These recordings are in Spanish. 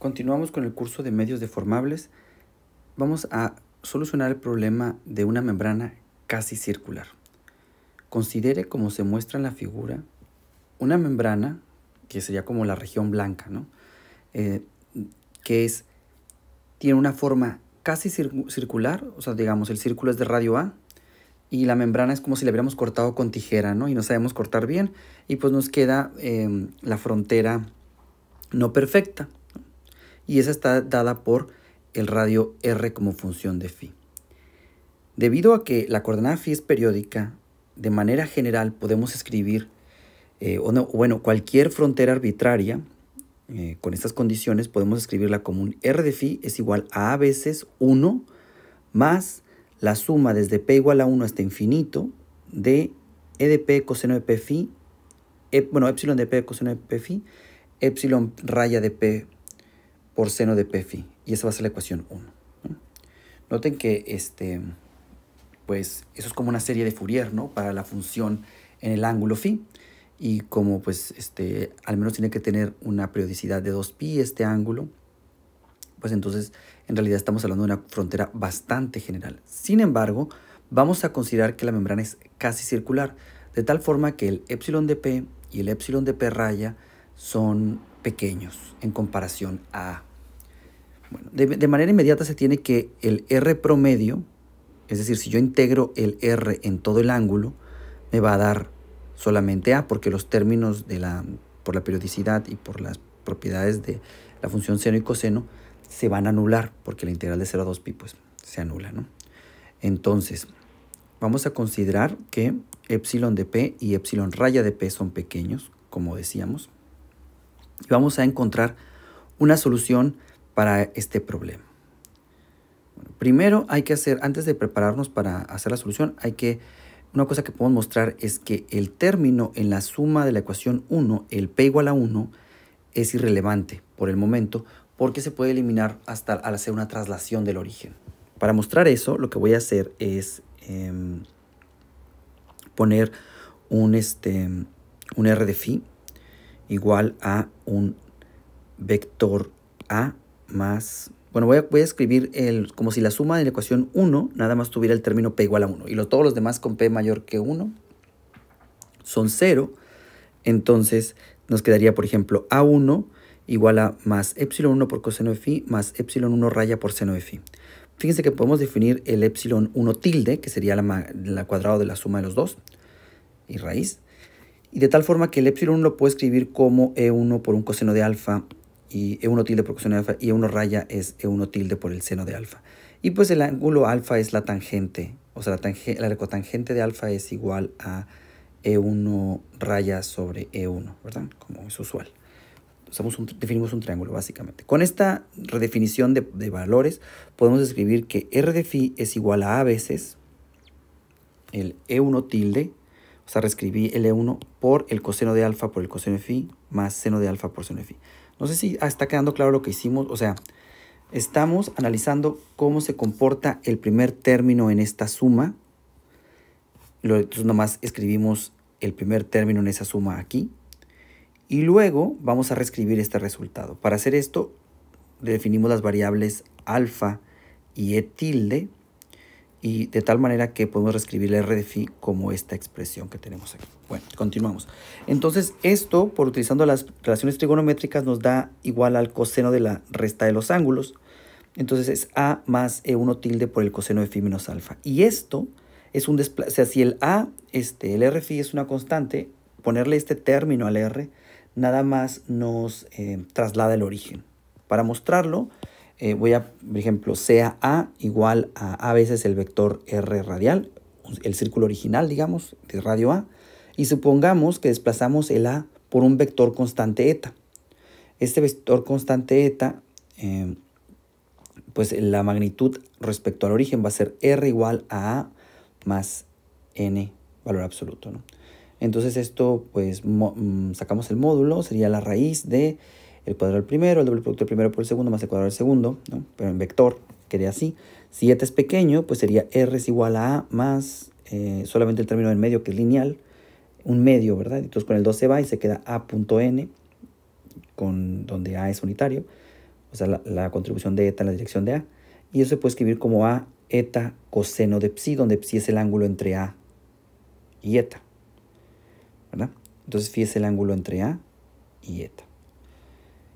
Continuamos con el curso de medios deformables. Vamos a solucionar el problema de una membrana casi circular. Considere como se muestra en la figura una membrana, que sería como la región blanca, ¿no? Eh, que es, tiene una forma casi circular, o sea, digamos, el círculo es de radio A y la membrana es como si la hubiéramos cortado con tijera, Y no sabemos cortar bien y pues nos queda eh, la frontera no perfecta y esa está dada por el radio R como función de phi. Debido a que la coordenada phi es periódica, de manera general podemos escribir, eh, o bueno, cualquier frontera arbitraria eh, con estas condiciones podemos escribirla como un R de phi es igual a a veces 1 más la suma desde p igual a 1 hasta infinito de e de p coseno de p phi, e, bueno, epsilon de p coseno de p phi, epsilon raya de p por seno de phi. Y esa va a ser la ecuación 1. Noten que este, pues, eso es como una serie de Fourier ¿no? para la función en el ángulo phi. Y como pues este, al menos tiene que tener una periodicidad de 2pi este ángulo, pues entonces en realidad estamos hablando de una frontera bastante general. Sin embargo, vamos a considerar que la membrana es casi circular, de tal forma que el epsilon de P y el epsilon de P raya son pequeños en comparación a bueno, de, manera inmediata se tiene que el R promedio, es decir, si yo integro el R en todo el ángulo, me va a dar solamente A, porque los términos de la, por la periodicidad y por las propiedades de la función seno y coseno se van a anular, porque la integral de 0 a 2pi pues, se anula. Entonces, vamos a considerar que epsilon de P y epsilon raya de P son pequeños, como decíamos y vamos a encontrar una solución para este problema. primero hay que hacer, antes de prepararnos para hacer la solución, hay que, una cosa que podemos mostrar es que el término en la suma de la ecuación 1, el p igual a 1, es irrelevante por el momento porque se puede eliminar hasta al hacer una traslación del origen. Para mostrar eso, lo que voy a hacer es em, poner un, este, un R de phi igual a un vector A más... Bueno, voy a, escribir el, como si la suma de la ecuación 1 nada más tuviera el término P igual a 1. Y todos los demás con P mayor que 1 son 0. Entonces nos quedaría, por ejemplo, A1 igual a más epsilon 1 por coseno de phi más epsilon 1 raya por seno de phi. Fíjense que podemos definir el epsilon 1 tilde, que sería la, cuadrado de la suma de los dos, y raíz, y de tal forma que el epsilon lo puedo escribir como E1 por un coseno de alfa y E1 tilde por coseno de alfa y E1 raya es E1 tilde por el seno de alfa. Y pues el ángulo alfa es la tangente, o sea, la, la cotangente de alfa es igual a E1 raya sobre E1, ¿verdad? Como es usual. Usamos definimos un triángulo básicamente. Con esta redefinición de, de, valores podemos escribir que R de phi es igual a a veces el E1 tilde o sea, reescribí L1 e por el coseno de alfa por el coseno de phi más seno de alfa por seno de phi. No sé si ah, está quedando claro lo que hicimos. O sea, estamos analizando cómo se comporta el primer término en esta suma. Entonces nomás escribimos el primer término en esa suma aquí. Y luego vamos a reescribir este resultado. Para hacer esto, definimos las variables alfa y e tilde y de tal manera que podemos reescribir la phi como esta expresión que tenemos aquí. Bueno, continuamos. Entonces, esto, por utilizando las relaciones trigonométricas, nos da igual al coseno de la resta de los ángulos. Entonces, es A más E1 tilde por el coseno de phi menos alfa. Y esto es un desplazamiento. O sea, si el A, este, el R es una constante, ponerle este término al R nada más nos eh, traslada el origen. Para mostrarlo, eh, voy a, por ejemplo, sea A igual a A veces el vector R radial, el círculo original, digamos, de radio A, y supongamos que desplazamos el A por un vector constante eta. Este vector constante eta, eh, pues la magnitud respecto al origen va a ser R igual a A más N, valor absoluto, ¿no? Entonces esto, pues mm, sacamos el módulo, sería la raíz de el cuadrado del primero, el doble producto del primero por el segundo más el cuadrado del segundo, pero en vector quede así. Si eta este es pequeño, pues sería r es igual a a más eh, solamente el término del medio que es lineal, un medio, ¿verdad? Entonces con el 2 se va y se queda a.n, con, donde a es unitario, o sea, la, contribución de eta en la dirección de a. Y eso se puede escribir como a eta coseno de psi, donde psi es el ángulo entre a y eta. ¿verdad? Entonces, es el ángulo entre a y eta.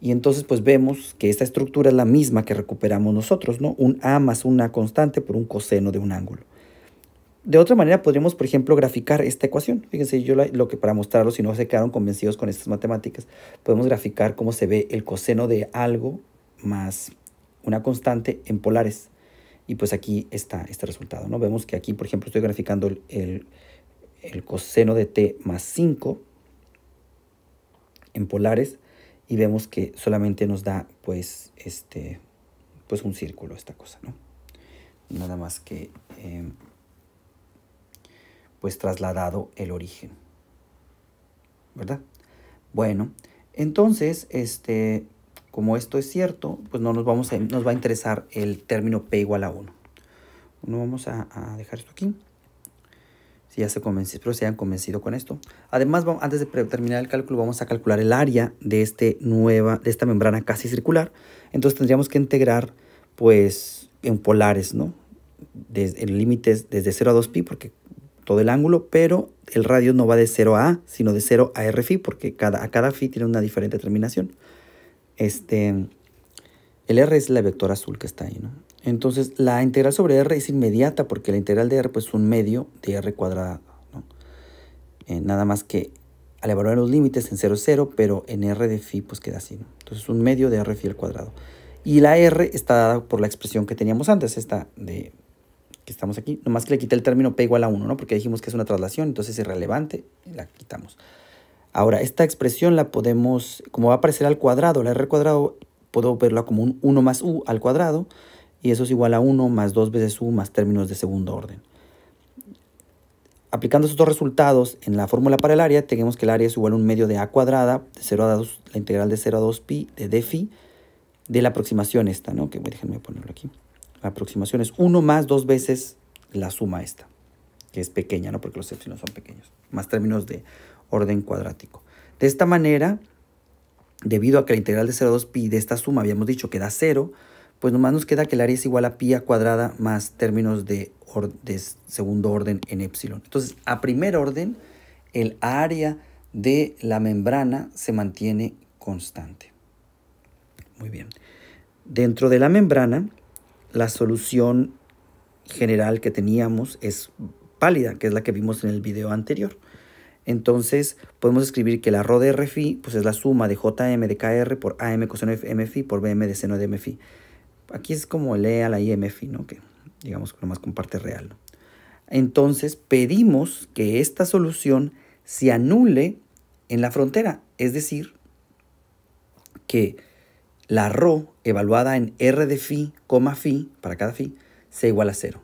Y entonces pues vemos que esta estructura es la misma que recuperamos nosotros, ¿no? Un A más una constante por un coseno de un ángulo. De otra manera podríamos, por ejemplo, graficar esta ecuación. Fíjense, yo lo que para mostrarlo, si no se quedaron convencidos con estas matemáticas, podemos graficar cómo se ve el coseno de algo más una constante en polares. Y pues aquí está este resultado, ¿no? Vemos que aquí, por ejemplo, estoy graficando el, coseno de t más 5 en polares y vemos que solamente nos da pues este pues un círculo esta cosa no nada más que em, pues trasladado el origen verdad bueno entonces este como esto es cierto pues no nos vamos a, nos va a interesar el término p igual a 1 no vamos a dejar esto aquí ya se que se han convencido con esto. Además, antes de terminar el cálculo, vamos a calcular el área de, este nueva, de esta membrana casi circular. Entonces tendríamos que integrar, pues, en polares, ¿no? Desde, en límites desde 0 a 2pi, porque todo el ángulo, pero el radio no va de 0 a A, sino de 0 a Rφ, porque cada, a cada phi tiene una diferente terminación. Este, el R es la vector azul que está ahí, ¿no? Entonces, la integral sobre r es inmediata porque la integral de r pues, es un medio de r cuadrado. Eh, nada más que al evaluar los límites en 0 0, pero en r de phi pues queda así. entonces Entonces, un medio de r phi al cuadrado. Y la r está dada por la expresión que teníamos antes, esta de que estamos aquí. Nomás que le quité el término p igual a 1, ¿no? porque dijimos que es una traslación, entonces es irrelevante y la quitamos. Ahora, esta expresión la podemos, como va a aparecer al cuadrado, la r al cuadrado, puedo verla como un 1 más u al cuadrado, y eso es igual a 1 más 2 veces u más términos de segundo orden. Aplicando estos dos resultados en la fórmula para el área, tenemos que el área es igual a un medio de a cuadrada, de 0 a 2, la integral de 0 a 2pi de d de la aproximación esta, ¿no? Que déjenme ponerlo aquí. La aproximación es 1 más 2 veces la suma esta, que es pequeña, ¿no? Porque los epsilon son pequeños, más términos de orden cuadrático. De esta manera, debido a que la integral de 0 a 2pi de esta suma habíamos dicho que da 0, pues nomás nos queda que el área es igual a pi a cuadrada más términos de, segundo orden en epsilon. Entonces, a primer orden, el área de la membrana se mantiene constante. Muy bien. Dentro de la membrana, la solución general que teníamos es pálida, que es la que vimos en el video anterior. Entonces, podemos escribir que la rho de Rφ pues es la suma de Jm de Kr por Am coseno de Mφ por Bm de seno de Mφ. Aquí es como lea a la IMF, ¿no? que digamos que más comparte real. Entonces pedimos que esta solución se anule en la frontera, es decir, que la RO evaluada en R de phi, coma para cada phi, sea igual a cero.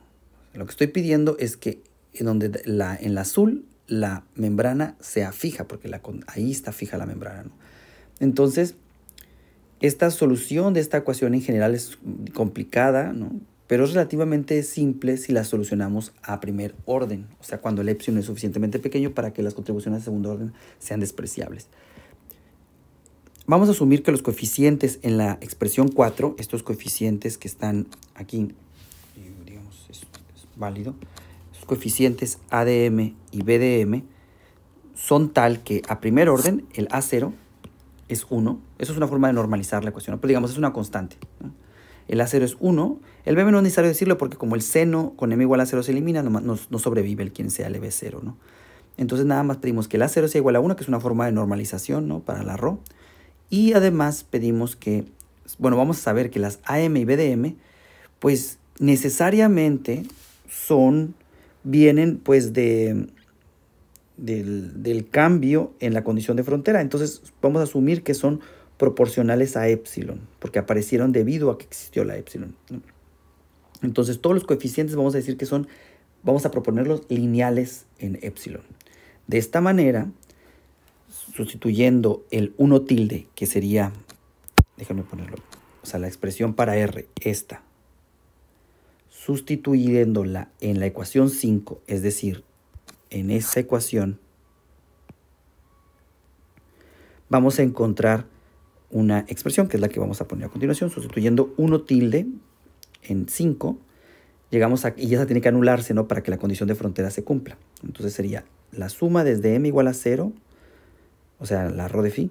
Lo que estoy pidiendo es que en, donde la, en azul la membrana sea fija, porque ahí está fija la membrana. ¿no? Entonces, esta solución de esta ecuación en general es complicada, pero es relativamente simple si la solucionamos a primer orden, o sea, cuando el epsilon es suficientemente pequeño para que las contribuciones de segundo orden sean despreciables. Vamos a asumir que los coeficientes en la expresión 4, estos coeficientes que están aquí, digamos, es, válido, los coeficientes ADM y BDM son tal que a primer orden el A0 es 1, eso es una forma de normalizar la ecuación, Pues digamos, es una constante. El A0 es 1. El BM no es necesario decirlo porque como el seno con M igual a 0 se elimina, no, sobrevive el quien sea el B0, ¿no? Entonces nada más pedimos que el A0 sea igual a 1, que es una forma de normalización, ¿no? Para la RO. Y además pedimos que, bueno, vamos a saber que las AM y BDM, pues necesariamente son, vienen pues de, del cambio en la condición de frontera. Entonces vamos a asumir que son proporcionales a epsilon, porque aparecieron debido a que existió la epsilon. Entonces todos los coeficientes vamos a decir que son, vamos a proponerlos lineales en epsilon. De esta manera, sustituyendo el 1 tilde, que sería, déjame ponerlo, o sea, la expresión para R, esta, sustituyéndola en la ecuación 5, es decir, en esa ecuación, vamos a encontrar una expresión que es la que vamos a poner a continuación, sustituyendo 1 tilde en 5, llegamos a, y esa tiene que anularse, ¿no? Para que la condición de frontera se cumpla. Entonces sería la suma desde m igual a 0, o sea, la rho de phi.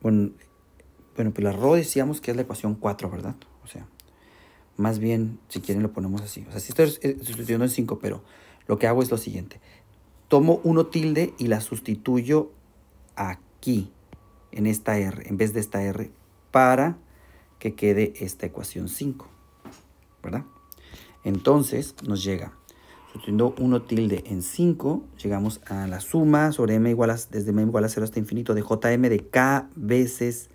Bueno, bueno, pues la rho decíamos que es la ecuación 4, ¿verdad? O sea, más bien, si quieren lo ponemos así. O sea, si estoy eh, sustituyendo en 5, pero lo que hago es lo siguiente. Tomo 1 tilde y la sustituyo aquí en esta R, en vez de esta R, para que quede esta ecuación 5, ¿verdad? Entonces nos llega, sustituyendo 1 tilde en 5, llegamos a la suma sobre m igual a, desde m igual a 0 hasta infinito de jm de k veces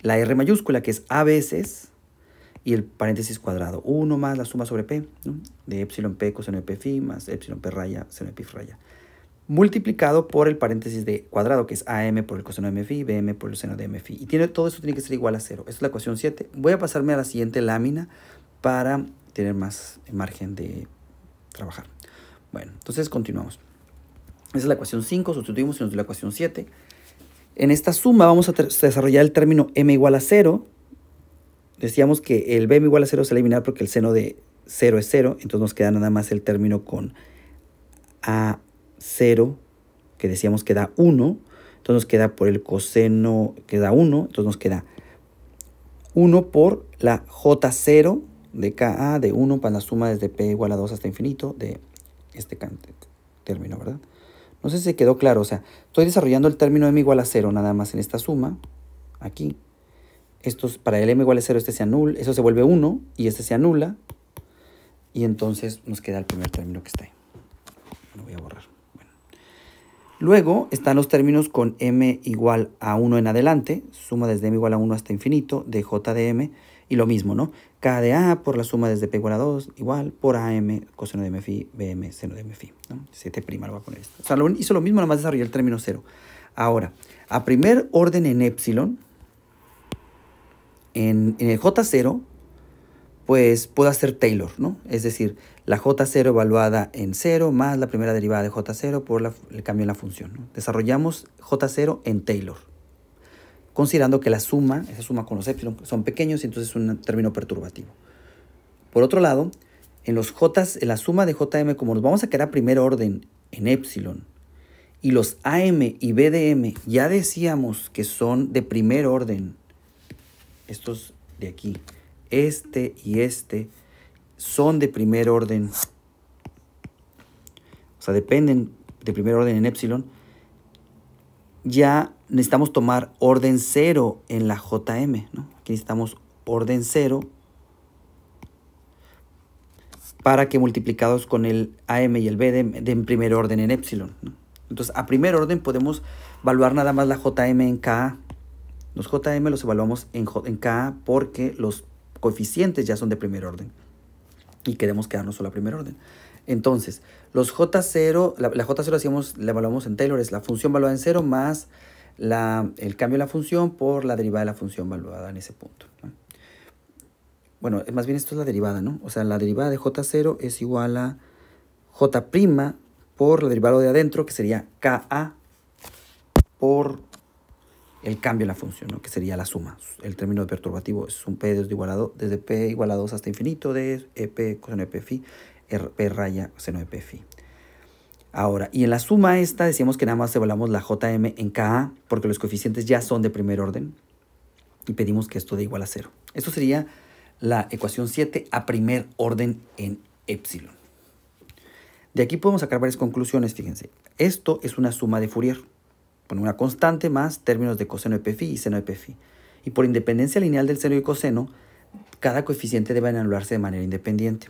la R mayúscula, que es a veces, y el paréntesis cuadrado, 1 más la suma sobre p, de epsilon p coseno de p phi más epsilon p raya seno de p raya multiplicado por el paréntesis de cuadrado, que es AM por el coseno de MFI, BM por el seno de MFI. Y tiene, todo eso tiene que ser igual a cero. Esta es la ecuación 7. Voy a pasarme a la siguiente lámina para tener más margen de trabajar. Bueno, entonces continuamos. Esa es la ecuación 5, sustituimos y nos la ecuación 7. En esta suma vamos a desarrollar el término m igual a 0. Decíamos que el bm igual a cero se eliminar porque el seno de cero es cero, entonces nos queda nada más el término con a 0, que decíamos que da 1, entonces nos queda por el coseno que da 1, entonces nos queda 1 por la J0 de KA de 1 para la suma desde P igual a 2 hasta infinito este de este término, ¿verdad? No sé si quedó claro, o sea, estoy desarrollando el término m igual a 0 nada más en esta suma, aquí. Estos, para el m igual a 0 este se anula, eso se vuelve 1 y este se anula. Y entonces nos queda el primer término que está ahí. Lo voy a borrar. Luego están los términos con m igual a 1 en adelante, suma desde m igual a 1 hasta infinito de j de m, y lo mismo, ¿no? K de a por la suma desde p igual a 2, igual por am, coseno de m phi, bm, seno de m phi, ¿no? 7' lo voy a poner esto. O sea, hizo lo mismo, nada más desarrolló el término 0. Ahora, a primer orden en epsilon, en, en el j0, pues puedo hacer Taylor, ¿no? Es decir, la J0 evaluada en 0 más la primera derivada de J0 por el cambio en la función. Desarrollamos J0 en Taylor, considerando que la suma, esa suma con los epsilon, son pequeños y entonces es un término perturbativo. Por otro lado, en los J, en la suma de JM, como nos vamos a quedar a primer orden en epsilon, y los AM y BDM ya decíamos que son de primer orden, estos de aquí, este y este, son de primer orden, o sea, dependen de primer orden en epsilon, ya necesitamos tomar orden cero en la JM, ¿no? Aquí necesitamos orden cero para que multiplicados con el AM y el B den, primer orden en epsilon. Entonces, a primer orden podemos evaluar nada más la JM en KA. Los JM los evaluamos en, en KA porque los coeficientes ya son de primer orden y queremos quedarnos solo a primer orden. Entonces, los J0, la, la J0 hacíamos, la evaluamos en Taylor, es la función evaluada en 0 más la, el cambio de la función por la derivada de la función evaluada en ese punto. Bueno, más bien esto es la derivada, ¿no? O sea, la derivada de J0 es igual a J' por la derivada de adentro, que sería KA por el cambio en la función, que sería la suma. El término perturbativo es un P desde P igual a 2 hasta infinito de EP coseno de P phi, P raya coseno de P phi. Ahora, y en la suma esta decíamos que nada más evaluamos la JM en KA porque los coeficientes ya son de primer orden y pedimos que esto dé igual a cero. Esto sería la ecuación 7 a primer orden en epsilon. De aquí podemos sacar varias conclusiones, fíjense. Esto es una suma de Fourier. Con una constante más términos de coseno de phi y seno de phi. Y por independencia lineal del seno y coseno, cada coeficiente debe anularse de manera independiente.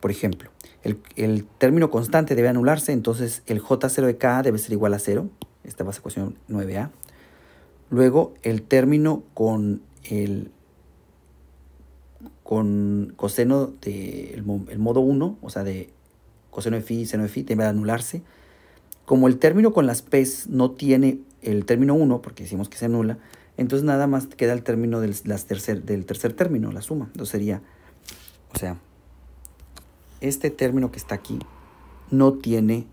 Por ejemplo, el, término constante debe anularse, entonces el J0 de K debe ser igual a 0. Esta va a ser ecuación 9A. Luego, el término con el con coseno del de el modo 1, o sea, de coseno de phi y seno de phi, debe anularse. Como el término con las p no tiene el término 1, porque decimos que se anula, entonces nada más queda el término del, las tercer, del tercer término, la suma. Entonces sería, o sea, este término que está aquí no tiene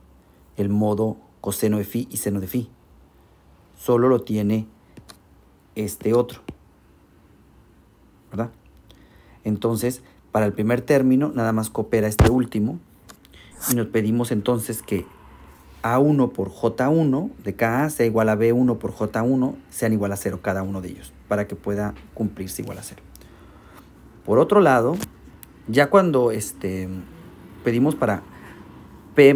el modo coseno de phi y seno de phi. Solo lo tiene este otro. ¿Verdad? Entonces, para el primer término, nada más coopera este último. Y nos pedimos entonces que a1 por J1 de KA sea igual a B1 por J1 sean igual a 0 cada uno de ellos para que pueda cumplirse igual a 0. Por otro lado, ya cuando este, pedimos para P,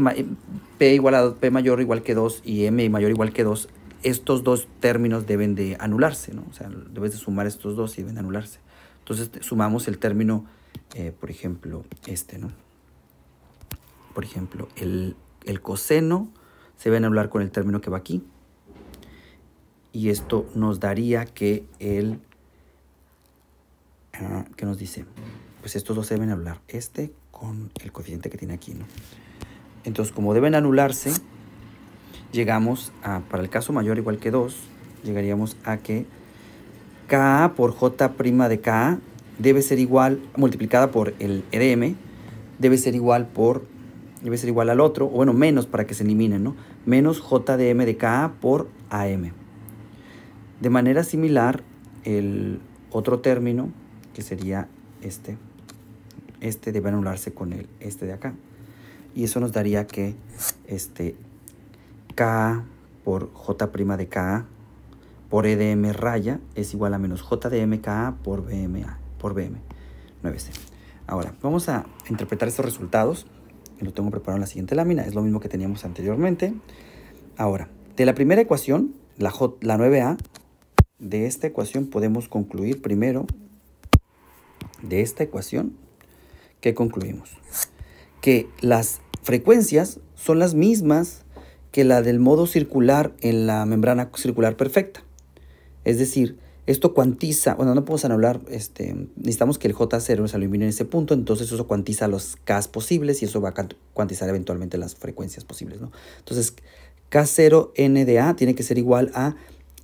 P igual a P mayor igual que 2 y M mayor igual que 2, estos dos términos deben de anularse, ¿no? O sea, debes de sumar estos dos y deben de anularse. Entonces sumamos el término, eh, por ejemplo, este, ¿no? Por ejemplo, el el coseno se deben anular con el término que va aquí. Y esto nos daría que el... Ah, ¿Qué nos dice? Pues estos dos se deben anular. Este con el coeficiente que tiene aquí, ¿no? Entonces, como deben anularse, llegamos a, para el caso mayor igual que 2, llegaríamos a que K por J' de K debe ser igual, multiplicada por el EDM, debe ser igual por debe ser igual al otro, o bueno, menos para que se eliminen, ¿no? Menos j de KA por AM. De manera similar, el otro término, que sería este, este debe anularse con el este de acá. Y eso nos daría que este k por J' de KA por EDM raya es igual a menos JDM KA por BMA, por BM 9C. Ahora, vamos a interpretar estos resultados y lo tengo preparado en la siguiente lámina, es lo mismo que teníamos anteriormente. Ahora, de la primera ecuación, la, la 9A, de esta ecuación podemos concluir primero, de esta ecuación, que concluimos? Que las frecuencias son las mismas que la del modo circular en la membrana circular perfecta. Es decir, esto cuantiza, bueno, no podemos anular, este, necesitamos que el J0 se alumine en ese punto, entonces eso cuantiza los K posibles y eso va a cuantizar eventualmente las frecuencias posibles, ¿no? Entonces, K0 N de A tiene que ser igual a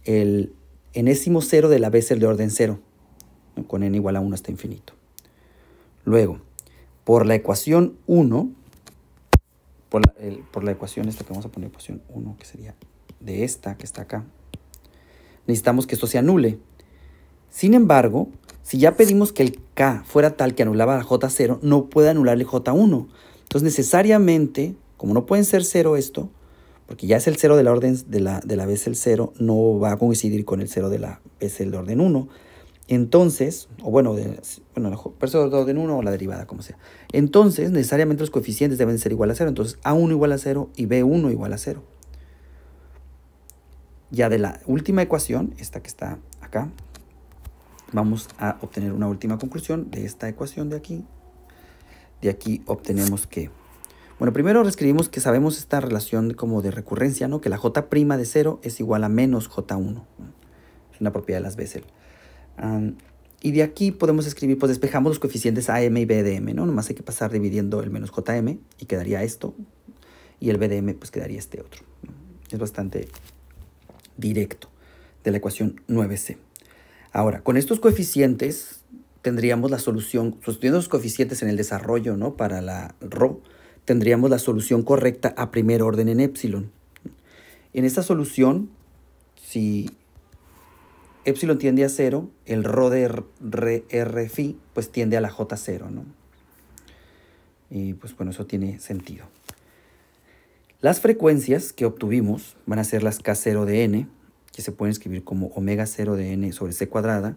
el enésimo cero de la Bessel de orden 0, con N igual a 1 hasta infinito. Luego, por la ecuación 1, por la, por la ecuación esta que vamos a poner, ecuación 1, que sería de esta que está acá, necesitamos que esto se anule, sin embargo, si ya pedimos que el K fuera tal que anulaba la J0, no puede anularle J1. Entonces necesariamente, como no pueden ser 0 esto, porque ya es el 0 de la orden de la, de la vez el 0, no va a coincidir con el 0 de la vez el orden 1. Entonces, o bueno, el bueno, la orden 1 o la derivada, como sea. Entonces, necesariamente los coeficientes deben ser igual a 0. Entonces, A1 igual a 0 y B1 igual a 0. Ya de la última ecuación, esta que está acá, Vamos a obtener una última conclusión de esta ecuación de aquí. De aquí obtenemos que... Bueno, primero reescribimos que sabemos esta relación como de recurrencia, ¿no? Que la j' de 0 es igual a menos j1. Es una propiedad de las Bessel. y de aquí podemos escribir, pues despejamos los coeficientes AM y BDM, ¿no? Nomás hay que pasar dividiendo el menos JM y quedaría esto. Y el BDM, pues quedaría este otro. Es bastante directo de la ecuación 9C. Ahora, con estos coeficientes tendríamos la solución, sustituyendo los coeficientes en el desarrollo ¿no? para la ρ, tendríamos la solución correcta a primer orden en epsilon. En esta solución, si epsilon tiende a 0, el ρ de R, pues tiende a la J0, ¿no? Y pues bueno, eso tiene sentido. Las frecuencias que obtuvimos van a ser las K0 de N, que se pueden escribir como omega 0 de n sobre c cuadrada.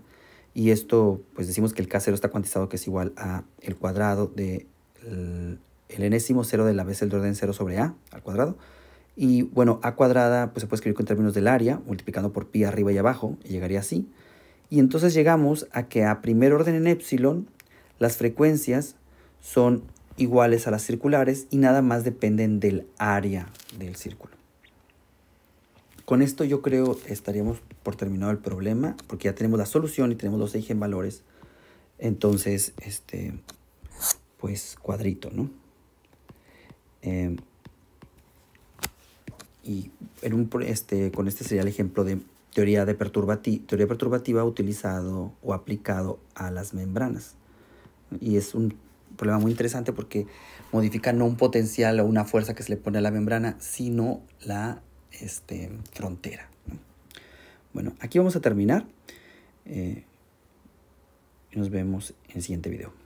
Y esto, pues decimos que el k0 está cuantizado que es igual a el cuadrado de el, enésimo 0 de la vez el orden 0 sobre a al cuadrado. Y bueno, a cuadrada pues se puede escribir con términos del área, multiplicando por pi arriba y abajo, y llegaría así. Y entonces llegamos a que a primer orden en epsilon las frecuencias son iguales a las circulares y nada más dependen del área del círculo. Con esto yo creo estaríamos por terminado el problema, porque ya tenemos la solución y tenemos los valores. Entonces, este, pues cuadrito, ¿no? Em, y este, con este sería el ejemplo de teoría, de perturbati teoría perturbativa utilizado o aplicado a las membranas. Y es un problema muy interesante porque modifica no un potencial o una fuerza que se le pone a la membrana, sino la este, frontera. Bueno, aquí vamos a terminar. Eh, y nos vemos en el siguiente video.